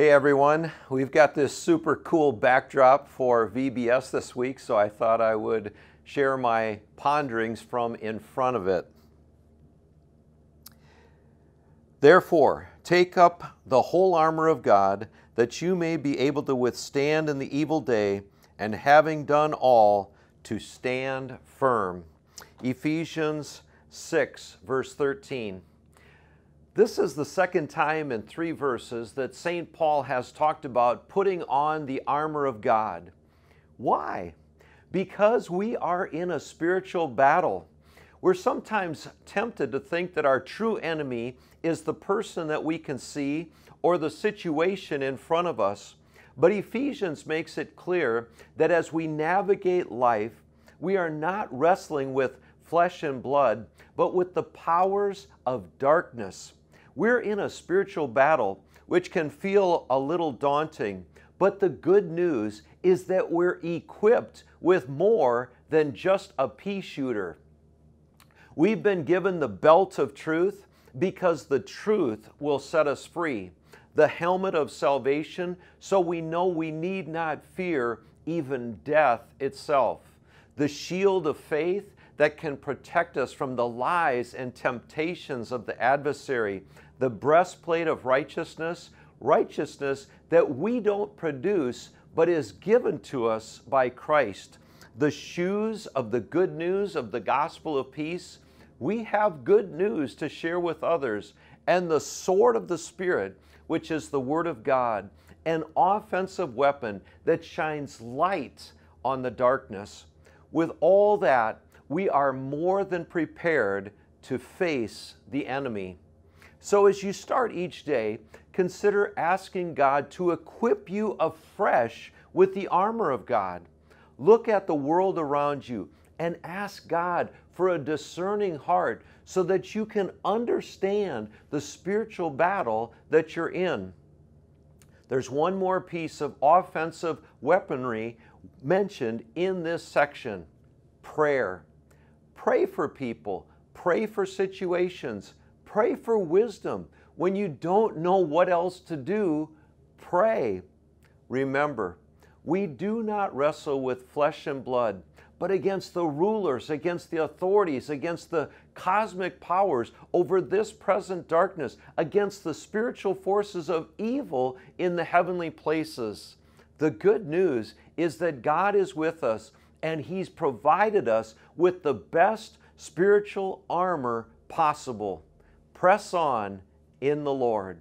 Hey everyone, we've got this super cool backdrop for VBS this week, so I thought I would share my ponderings from in front of it. Therefore, take up the whole armor of God, that you may be able to withstand in the evil day, and having done all, to stand firm. Ephesians 6, verse 13. This is the second time in three verses that St. Paul has talked about putting on the armor of God. Why? Because we are in a spiritual battle. We're sometimes tempted to think that our true enemy is the person that we can see or the situation in front of us. But Ephesians makes it clear that as we navigate life, we are not wrestling with flesh and blood, but with the powers of darkness. We're in a spiritual battle which can feel a little daunting, but the good news is that we're equipped with more than just a pea shooter. We've been given the belt of truth because the truth will set us free, the helmet of salvation, so we know we need not fear even death itself, the shield of faith that can protect us from the lies and temptations of the adversary, the breastplate of righteousness, righteousness that we don't produce but is given to us by Christ, the shoes of the good news of the gospel of peace. We have good news to share with others, and the sword of the Spirit, which is the Word of God, an offensive weapon that shines light on the darkness. With all that, we are more than prepared to face the enemy. So, as you start each day, consider asking God to equip you afresh with the armor of God. Look at the world around you and ask God for a discerning heart so that you can understand the spiritual battle that you're in. There's one more piece of offensive weaponry mentioned in this section prayer. Pray for people, pray for situations, pray for wisdom. When you don't know what else to do, pray. Remember, we do not wrestle with flesh and blood, but against the rulers, against the authorities, against the cosmic powers over this present darkness, against the spiritual forces of evil in the heavenly places. The good news is that God is with us and He's provided us with the best spiritual armor possible. Press on in the Lord.